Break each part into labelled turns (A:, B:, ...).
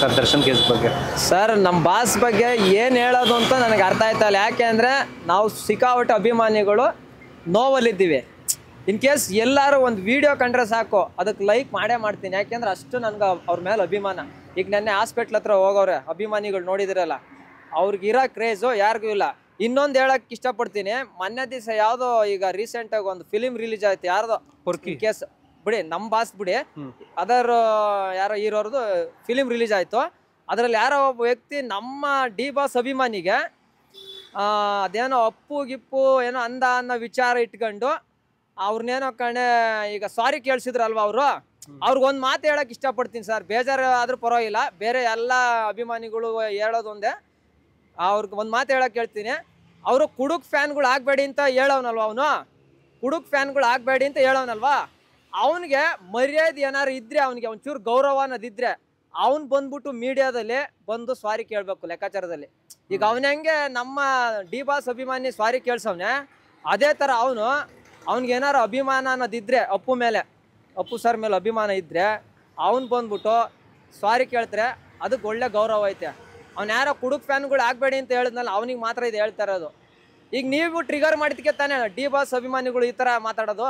A: sir Darshan case ಬಗ್ಗೆ sir ನಮ್ಮ boss ಬಗ್ಗೆ ಏನು ಹೇಳೋದು ಅಂತ ನನಗೆ ಅರ್ಥ ಆಯ್ತಾ ಇಲ್ಲ ಯಾಕೆ ಅಂದರೆ ನಾವು ಸಿಕ್ಕಾಪಟ್ಟೆ ಅಭಿಮಾನಿಗಳು ನೋವಲ್ಲಿದ್ದೀವಿ ಇನ್ ಕೇಸ್ ಎಲ್ಲರೂ ಒಂದು ವಿಡಿಯೋ ಕಂಡ್ರೆ ಸಾಕು ಅದಕ್ಕೆ ಲೈಕ್ ಮಾಡೇ ಮಾಡ್ತೀನಿ ಯಾಕೆಂದ್ರೆ ಅಷ್ಟು ನನಗೆ ಅವ್ರ ಮೇಲೆ ಅಭಿಮಾನ ಈಗ ನೆನ್ನೆ ಹಾಸ್ಪಿಟ್ಲ್ ಹತ್ರ ಹೋಗೋರೆ ಅಭಿಮಾನಿಗಳು ನೋಡಿದಿರಲ್ಲ ಇರೋ ಕ್ರೇಜು ಯಾರಿಗೂ ಇಲ್ಲ ಇನ್ನೊಂದು ಹೇಳಕ್ ಇಷ್ಟಪಡ್ತೀನಿ ಮೊನ್ನೆ ದಿವಸ ಯಾವುದೋ ಈಗ ರೀಸೆಂಟಾಗಿ ಒಂದು ಫಿಲಿಮ್ ರಿಲೀಸ್ ಆಯ್ತು ಯಾರ್ದೋ ಕೇಸ್ ಬಿಡಿ ನಮ್ ಬಾಸ್ ಬಿಡಿ ಅದರ ಯಾರೋ ಹೀರೋರ್ದು ಫಿಲಿಂ ರಿಲೀಸ್ ಆಯ್ತು ಅದ್ರಲ್ಲಿ ಯಾರೋ ಒಬ್ಬ ವ್ಯಕ್ತಿ ನಮ್ಮ ಡಿ ಬಾಸ್ ಅಭಿಮಾನಿಗೆ ಅದೇನೋ ಅಪ್ಪು ಗಿಪ್ಪು ಏನೋ ಅಂದ ಅನ್ನೋ ವಿಚಾರ ಇಟ್ಕೊಂಡು ಅವ್ರನ್ನೇನೋ ಕಣೆ ಈಗ ಸಾರಿ ಕೇಳಿಸಿದ್ರಲ್ವಾ ಅವರು ಒಂದು ಮಾತು ಹೇಳಕ್ ಇಷ್ಟಪಡ್ತೀನಿ ಸರ್ ಬೇಜಾರು ಆದ್ರೂ ಪರವಾಗಿಲ್ಲ ಬೇರೆ ಎಲ್ಲ ಅಭಿಮಾನಿಗಳು ಹೇಳೋದೊಂದೇ ಅವ್ರಿಗೆ ಒಂದು ಮಾತು ಹೇಳಕ್ ಹೇಳ್ತೀನಿ ಅವರು ಕುಡುಕ್ ಫ್ಯಾನ್ಗಳು ಆಗಬೇಡಿ ಅಂತ ಹೇಳೋನಲ್ವಾ ಅವನು ಕುಡುಕ್ ಫ್ಯಾನ್ಗಳು ಆಗಬೇಡಿ ಅಂತ ಹೇಳೋನಲ್ವಾ ಅವನಿಗೆ ಮರ್ಯಾದೆ ಏನಾರು ಇದ್ರೆ ಅವನಿಗೆ ಒಂಚೂರು ಗೌರವ ಅನ್ನೋದಿದ್ರೆ ಅವ್ನು ಬಂದ್ಬಿಟ್ಟು ಮೀಡಿಯಾದಲ್ಲಿ ಬಂದು ಸ್ವಾರಿ ಕೇಳಬೇಕು ಲೆಕ್ಕಾಚಾರದಲ್ಲಿ ಈಗ ಅವನ ಹೆಂಗೆ ನಮ್ಮ ಡಿ ಬಾಸ್ ಅಭಿಮಾನಿ ಸ್ವಾರಿ ಕೇಳ್ಸವ್ನೆ ಅದೇ ಥರ ಅವನು ಅವ್ನಿಗೆ ಏನಾರು ಅಭಿಮಾನ ಅನ್ನೋದಿದ್ರೆ ಅಪ್ಪು ಮೇಲೆ ಅಪ್ಪು ಸರ್ ಮೇಲೆ ಅಭಿಮಾನ ಇದ್ದರೆ ಅವ್ನು ಬಂದ್ಬಿಟ್ಟು ಸ್ವಾರಿ ಕೇಳ್ತಾರೆ ಅದಕ್ಕೆ ಒಳ್ಳೆ ಗೌರವ ಐತೆ ಅವ್ನು ಯಾರೋ ಕುಡುಕ್ ಫ್ಯಾನ್ಗಳು ಆಗಬೇಡಿ ಅಂತ ಹೇಳಿದ್ನಲ್ಲ ಅವನಿಗೆ ಮಾತ್ರ ಇದು ಹೇಳ್ತಾ ಈಗ ನೀವು ಟ್ರಿಗರ್ ಮಾಡಿದ್ಕೆ ತಾನೇ ಡಿ ಬಾಸ್ ಅಭಿಮಾನಿಗಳು ಈ ತರ ಮಾತಾಡೋದು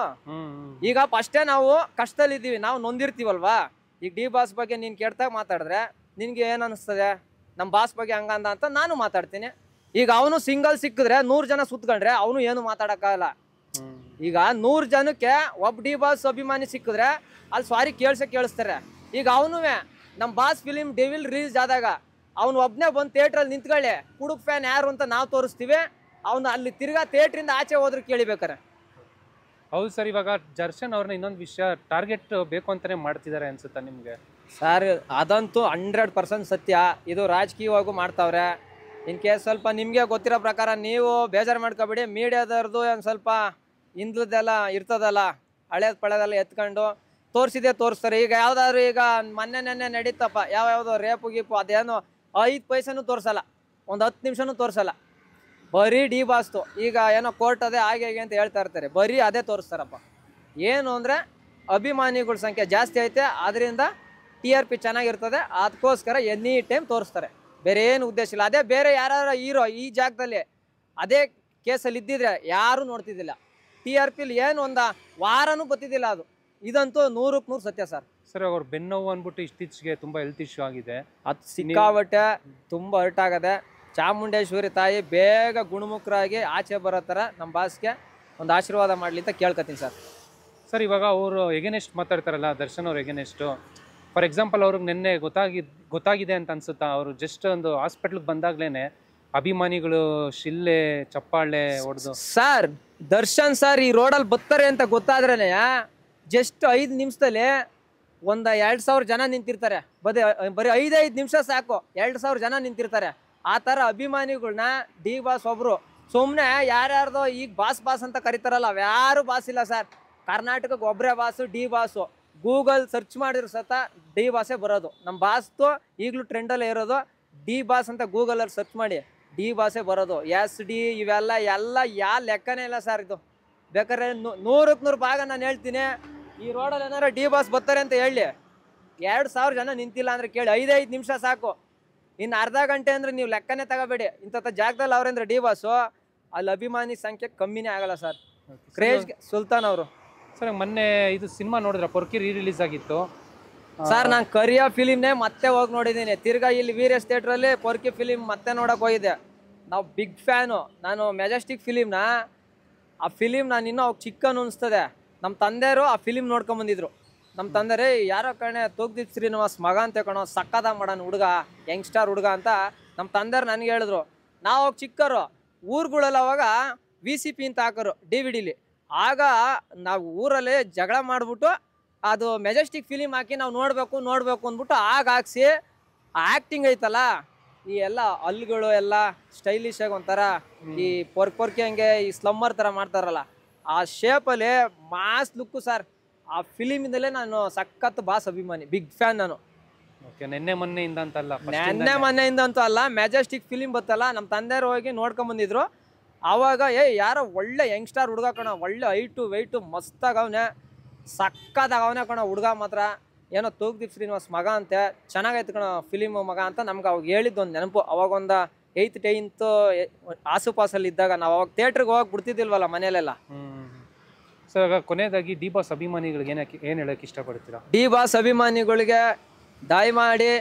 A: ಈಗ ಫಸ್ಟೇ ನಾವು ಕಷ್ಟದಲ್ಲಿ ಇದೀವಿ ನಾವು ನೊಂದಿರ್ತೀವಲ್ವಾ ಈಗ ಡಿ ಬಾಸ್ ಬಗ್ಗೆ ನೀನ್ ಕೇಳ್ತಾಗ ಮಾತಾಡಿದ್ರೆ ನಿನ್ಗೆ ಏನ್ ಅನಿಸ್ತದೆ ನಮ್ ಬಾಸ್ ಬಗ್ಗೆ ಹಂಗಂದ ಅಂತ ನಾನು ಮಾತಾಡ್ತೀನಿ ಈಗ ಅವನು ಸಿಂಗಲ್ ಸಿಕ್ಕಿದ್ರೆ ನೂರ್ ಜನ ಸುತ್ಕೊಂಡ್ರೆ ಅವನು ಏನು ಮಾತಾಡಕ್ಕಾಗಲ್ಲ ಈಗ ನೂರ್ ಜನಕ್ಕೆ ಒಬ್ಬ ಡಿ ಬಾಸ್ ಅಭಿಮಾನಿ ಸಿಕ್ಕಿದ್ರೆ ಅಲ್ಲಿ ಸಾರಿ ಕೇಳ್ಸ ಕೇಳಿಸ್ತಾರೆ ಈಗ ಅವನು ನಮ್ಮ ಬಾಸ್ ಫಿಲಿಮ್ ಡೆವಿಲ್ ರಿಲೀಸ್ ಆದಾಗ ಅವ್ನು ಒಬ್ನೇ ಬಂದು ಥಿಯೇಟ್ರಲ್ಲಿ ನಿಂತ್ಕೊಳ್ಳಿ ಕುಡುಕ್ ಫ್ಯಾನ್ ಯಾರು ಅಂತ ನಾವು ತೋರಿಸ್ತೀವಿ ಅವ್ನು ಅಲ್ಲಿ ತಿರ್ಗಾ ಥಿಯೇಟ್ರಿಂದ ಆಚೆ ಹೋದ್ರೆ ಕೇಳಿಬೇಕಾರೆ
B: ಹೌದು ಸರ್ ಇವಾಗ ಜರ್ಶನ್ ಅವ್ರನ್ನ ಇನ್ನೊಂದು ವಿಷಯ ಟಾರ್ಗೆಟ್ ಬೇಕು ಅಂತಾನೆ ಮಾಡ್ತಿದ್ದಾರೆ ಅನ್ಸುತ್ತಾ ನಿಮಗೆ
A: ಸರ್ ಅದಂತೂ ಹಂಡ್ರೆಡ್ ಪರ್ಸೆಂಟ್ ಸತ್ಯ ಇದು ರಾಜಕೀಯವಾಗೂ ಮಾಡ್ತಾವ್ರೆ ಇನ್ ಕೇಸ್ ಸ್ವಲ್ಪ ನಿಮಗೆ ಗೊತ್ತಿರೋ ಪ್ರಕಾರ ನೀವು ಬೇಜಾರು ಮಾಡ್ಕೊಬೇಡಿ ಮೀಡಿಯಾದವ್ರದ್ದು ಒಂದು ಸ್ವಲ್ಪ ಹಿಂದ್ಲದ್ದೆಲ್ಲ ಇರ್ತದಲ್ಲ ಹಳೇದ ಪಳೆದೆಲ್ಲ ಎತ್ಕೊಂಡು ತೋರಿಸಿದೆ ತೋರಿಸ್ತಾರೆ ಈಗ ಯಾವುದಾದ್ರು ಈಗ ಮೊನ್ನೆ ನೆನ್ನೆ ನಡೀತಪ್ಪ ಯಾವ ಯಾವುದೋ ರೇಪು ಗೀಪು ಅದೇನು ಐದು ಪೈಸೆನೂ ತೋರಿಸಲ್ಲ ಒಂದು ಹತ್ತು ನಿಮಿಷನೂ ತೋರಿಸಲ್ಲ ಬರೀ ಡಿ ಬಾಸ್ತು ಈಗ ಏನೋ ಕೋರ್ಟ್ ಅದೇ ಹಾಗೆ ಹೇಗೆ ಅಂತ ಹೇಳ್ತಾ ಇರ್ತಾರೆ ಬರೀ ಅದೇ ತೋರಿಸ್ತಾರಪ್ಪ ಏನು ಅಂದರೆ ಅಭಿಮಾನಿಗಳ ಸಂಖ್ಯೆ ಜಾಸ್ತಿ ಐತೆ ಅದರಿಂದ ಟಿ ಆರ್ ಪಿ ಚೆನ್ನಾಗಿರ್ತದೆ ಅದಕ್ಕೋಸ್ಕರ ಎನಿ ಟೈಮ್ ತೋರಿಸ್ತಾರೆ ಬೇರೆ ಏನು ಉದ್ದೇಶ ಇಲ್ಲ ಅದೇ ಬೇರೆ ಯಾರು ಈರೋ ಈ ಜಾಗದಲ್ಲಿ ಅದೇ ಕೇಸಲ್ಲಿ ಇದ್ದಿದ್ರೆ ಯಾರೂ ನೋಡ್ತಿದ್ದಿಲ್ಲ ಟಿ ಆರ್ ಪಿಲಿ ಏನು ಒಂದು ವಾರನೂ ಗೊತ್ತಿದ್ದಿಲ್ಲ ಅದು ಇದಂತೂ ನೂರಕ್ಕೆ ನೂರು ಸತ್ಯ ಸರ್
B: ಸರ್ ಅವರು ಬೆನ್ನೋವು ಅಂದ್ಬಿಟ್ಟು ಇತ್ತೀಚೆಗೆ ತುಂಬ ಹೆಲ್ತ್ ಇಶ್ಯೂ ಆಗಿದೆ
A: ಅದು ಸಿಕ್ಕಾಬಟ್ಟೆ ತುಂಬ ಹರ್ಟ್ ಆಗದೆ ಚಾಮುಂಡೇಶ್ವರಿ ತಾಯಿ ಬೇಗ ಗುಣಮುಖರಾಗಿ ಆಚೆ ಬರೋ ಥರ ನಮ್ಮ ಬಾಸ್ಗೆ ಒಂದು ಆಶೀರ್ವಾದ ಮಾಡಲಿ ಅಂತ ಕೇಳ್ಕೊತೀನಿ ಸರ್ ಸರ್
B: ಇವಾಗ ಅವರು ಎಗೆನೆಸ್ಟ್ ಮಾತಾಡ್ತಾರಲ್ಲ ದರ್ಶನ್ ಅವ್ರು ಎಗೆನೆಸ್ಟು ಫಾರ್ ಎಕ್ಸಾಂಪಲ್ ಅವ್ರಿಗೆ ನಿನ್ನೆ ಗೊತ್ತಾಗಿ ಗೊತ್ತಾಗಿದೆ ಅಂತ ಅನ್ಸುತ್ತಾ ಅವರು ಜಸ್ಟ್ ಒಂದು ಹಾಸ್ಪಿಟ್ಲ್ಗೆ ಬಂದಾಗ್ಲೇನೆ ಅಭಿಮಾನಿಗಳು ಶಿಲ್ಲೆ
A: ಚಪ್ಪಾಳೆ ಹೊಡೆದು ಸರ್ ದರ್ಶನ್ ಸರ್ ಈ ರೋಡಲ್ಲಿ ಬರ್ತಾರೆ ಅಂತ ಗೊತ್ತಾದ್ರೇ ಜಸ್ಟ್ ಐದು ನಿಮಿಷದಲ್ಲಿ ಒಂದು ಎರಡು ಸಾವಿರ ಜನ ನಿಂತಿರ್ತಾರೆ ಬದೇ ಬರೀ ಐದೈದು ನಿಮಿಷ ಸಾಕು ಎರಡು ಸಾವಿರ ಜನ ನಿಂತಿರ್ತಾರೆ ಆ ಥರ ಅಭಿಮಾನಿಗಳನ್ನ ಡಿ ಬಾಸ್ ಒಬ್ರು ಸುಮ್ಮನೆ ಯಾರ್ಯಾರ್ದೋ ಈಗ ಬಾಸ್ ಬಾಸ್ ಅಂತ ಕರೀತಾರಲ್ಲ ಯಾರು ಬಾಸ್ ಇಲ್ಲ ಸರ್ ಕರ್ನಾಟಕಕ್ಕೆ ಒಬ್ಬರೇ boss D boss Google search ಮಾಡಿದ್ರು ಸತ ಡಿ ಬಾಸೇ ಬರೋದು ನಮ್ಮ ಬಾಸ್ದು ಈಗಲೂ ಟ್ರೆಂಡಲ್ಲೇ ಇರೋದು ಡಿ ಬಾಸ್ ಅಂತ ಗೂಗಲಲ್ಲಿ ಸರ್ಚ್ ಮಾಡಿ ಡಿ ಬಾಸೇ ಬರೋದು ಎಸ್ ಡಿ ಇವೆಲ್ಲ ಎಲ್ಲ ಯಾ ಲೆಕ್ಕನೇ ಇಲ್ಲ ಸರ್ ಇದು ಬೇಕಾದ್ರೆ ನೂರಕ್ಕೆ ನೂರು ಭಾಗ ನಾನು ಹೇಳ್ತೀನಿ ಈ ರೋಡಲ್ಲಿ ಏನಾರು ಡಿ ಬಾಸ್ ಬರ್ತಾರೆ ಅಂತ ಹೇಳಿ ಎರಡು ಸಾವಿರ ಜನ ನಿಂತಿಲ್ಲ ಅಂದರೆ ಕೇಳಿ ಐದೈದು ನಿಮಿಷ ಸಾಕು ಇನ್ನು ಅರ್ಧ ಗಂಟೆ ಅಂದರೆ ನೀವು ಲೆಕ್ಕನೇ ತಗೋಬೇಡಿ ಇಂಥ ಜಾಗದಲ್ಲಿ ಅವ್ರಂದ್ರೆ ಡಿ ಬಾಸು ಅಲ್ಲಿ ಅಭಿಮಾನಿ ಸಂಖ್ಯೆ ಕಮ್ಮಿನೇ ಆಗಲ್ಲ ಸರ್ ಕ್ರೇಜ್ ಸುಲ್ತಾನ್ ಅವರು ಸರ್ ಮೊನ್ನೆ ಇದು
B: ಸಿನಿಮಾ ನೋಡಿದ್ರೆ ಪೊರ್ಕಿ ರೀ ರಿಲೀಸ್ ಆಗಿತ್ತು ಸರ್ ನಾನು
A: ಕರಿಯ ಫಿಲಿಮ್ನೇ ಮತ್ತೆ ಹೋಗಿ ನೋಡಿದ್ದೀನಿ ತಿರ್ಗಾ ಇಲ್ಲಿ ವೀರ್ಯಸ್ ಥಿಯೇಟ್ರಲ್ಲಿ ಪೊರ್ಕಿ ಫಿಲಿಮ್ ಮತ್ತೆ ನೋಡೋಕೆ ಹೋಗಿದ್ದೆ ನಾವು ಬಿಗ್ ಫ್ಯಾನು ನಾನು ಮೆಜೆಸ್ಟಿಕ್ ಫಿಲಿಮ್ನ ಆ ಫಿಲಿಮ್ ನಾನು ಇನ್ನೂ ಅವ್ರು ಚಿಕ್ಕ ಅನಿಸ್ತದೆ ನಮ್ಮ ತಂದೆಯವರು ಆ ಫಿಲಿಮ್ ನೋಡ್ಕೊಂಬಂದಿದ್ರು ನಮ್ಮ ತಂದೆ ರೀ ಯಾರೋ ಕಣೆ ತೂಗ್ದೀಪ್ ಶ್ರೀನಿವಾಸ್ ಮಗ ಅಂತ ಕಣೋ ಸಕ್ಕದ ಮಾಡೋಣ ಹುಡುಗ ಯಂಗ್ಸ್ಟರ್ ಹುಡುಗ ಅಂತ ನಮ್ಮ ತಂದೆರು ನನಗೆ ಹೇಳಿದ್ರು ನಾವು ಅವಾಗ ಚಿಕ್ಕರು ಊರುಗಳೆಲ್ಲ ಅವಾಗ ವಿ ಸಿ ಪಿ ಅಂತ ಹಾಕೋರು ಡಿ ವಿ ಡಿಲಿ ಆಗ ನಾವು ಊರಲ್ಲಿ ಜಗಳ ಮಾಡಿಬಿಟ್ಟು ಅದು ಮೆಜೆಸ್ಟಿಕ್ ಫಿಲಿಮ್ ಹಾಕಿ ನಾವು ನೋಡಬೇಕು ನೋಡಬೇಕು ಅಂದ್ಬಿಟ್ಟು ಆಗ ಹಾಕ್ಸಿ ಆ್ಯಕ್ಟಿಂಗ್ ಐತಲ್ಲ ಈ ಎಲ್ಲ ಹಲ್ಗಳು ಎಲ್ಲ ಸ್ಟೈಲಿಶ್ ಆಗಿ ಒಂಥರ ಈ ಪೊರ್ಕ್ ಪೊರ್ಕಿ ಹಂಗೆ ಈ ಸ್ಲಮ್ಮರ್ ಥರ ಮಾಡ್ತಾರಲ್ಲ ಆ ಶೇಪಲ್ಲಿ ಮಾಸ್ ಲುಕ್ಕು ಸರ್ ಆ ಫಿಲಿಮಿಂದಲೇ ನಾನು ಸಖತ್ ಬಾಸ್ ಅಭಿಮಾನಿ ಬಿಗ್ ಫ್ಯಾನ್ ನಾನು ಓಕೆ ನಿನ್ನೆ ಮೊನ್ನೆಯಿಂದ
B: ಅಂತಲ್ಲ ನಿನ್ನೆ
A: ಮೊನ್ನೆಯಿಂದ ಅಂತೂ ಅಲ್ಲ ಮ್ಯಾಜೆಸ್ಟಿಕ್ ಫಿಲಿಮ್ ಬತ್ತಲ್ಲ ನಮ್ಮ ತಂದೆಯವರು ಹೋಗಿ ನೋಡ್ಕೊಂಡ್ ಬಂದಿದ್ರು ಆವಾಗ ಏ ಯಾರೋ ಒಳ್ಳೆ ಯಂಗ್ಸ್ಟಾರ್ ಹುಡುಗ ಕಣ ಒಳ್ಳೆ ಹೈಟು ವೆಯ್ಟು ಮಸ್ತಾಗವನೆ ಅವನೇ ಕಣ ಹುಡುಗ ಮಾತ್ರ ಏನೋ ತೂಗ್ದೀಪ್ ಶ್ರೀನಿವಾಸ್ ಮಗ ಅಂತೆ ಚೆನ್ನಾಗೈತೆ ಕಣ ಫಿಲಿಮ್ ಮಗ ಅಂತ ನಮ್ಗೆ ಅವಾಗ ಹೇಳಿದ್ದು ಒಂದು ನೆನಪು ಅವಾಗೊಂದು ಏಯ್ತ್ ಟೈಂತ್ ಆಸುಪಾಸಲ್ಲಿ ಇದ್ದಾಗ ನಾವು ಅವಾಗ ಥಿಯೇಟ್ರಿಗೆ ಹೋಗಿ ಬಿಡ್ತಿದ್ದಿಲ್ವಲ್ಲ ಮನೇಲೆಲ್ಲ
B: ಸರ್ ಕೊನೆಯದಾಗಿ ಡಿ ಬಾಸ್
A: ಅಭಿಮಾನಿಗಳಿಗೆ ಏನಕ್ಕೆ ಏನು ಹೇಳಕ್ಕೆ ಇಷ್ಟಪಡ್ತೀರಾ ಡಿ ಬಾಸ್ ಅಭಿಮಾನಿಗಳಿಗೆ ದಯ ಮಾಡಿ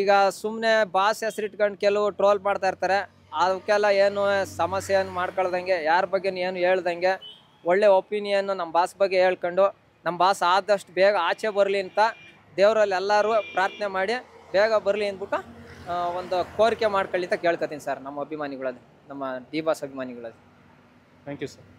A: ಈಗ ಸುಮ್ಮನೆ ಬಾಸ್ ಹೆಸರಿಟ್ಕೊಂಡು ಕೆಲವು ಟ್ರೋಲ್ ಮಾಡ್ತಾ ಇರ್ತಾರೆ ಅದಕ್ಕೆಲ್ಲ ಏನು ಸಮಸ್ಯೆ ಏನು ಮಾಡ್ಕೊಳ್ದಂಗೆ ಯಾರ ಬಗ್ಗೆ ಏನು ಹೇಳ್ದಂಗೆ ಒಳ್ಳೆ ಒಪಿನಿಯನ್ನು ನಮ್ಮ ಬಾಸ್ ಬಗ್ಗೆ ಹೇಳ್ಕೊಂಡು ನಮ್ಮ ಬಾಸ್ ಆದಷ್ಟು ಬೇಗ ಆಚೆ ಬರಲಿ ಅಂತ ದೇವರಲ್ಲಿ ಎಲ್ಲರೂ ಪ್ರಾರ್ಥನೆ ಮಾಡಿ ಬೇಗ ಬರಲಿ ಅಂದ್ಬಿಟ್ಟು ಒಂದು ಕೋರಿಕೆ ಮಾಡ್ಕೊಳ್ಳಿ ಅಂತ ಕೇಳ್ಕೊತೀನಿ ಸರ್ ನಮ್ಮ ಅಭಿಮಾನಿಗಳಲ್ಲಿ ನಮ್ಮ ಡಿ ಬಾಸ್ ಅಭಿಮಾನಿಗಳಲ್ಲಿ ಥ್ಯಾಂಕ್ ಯು ಸರ್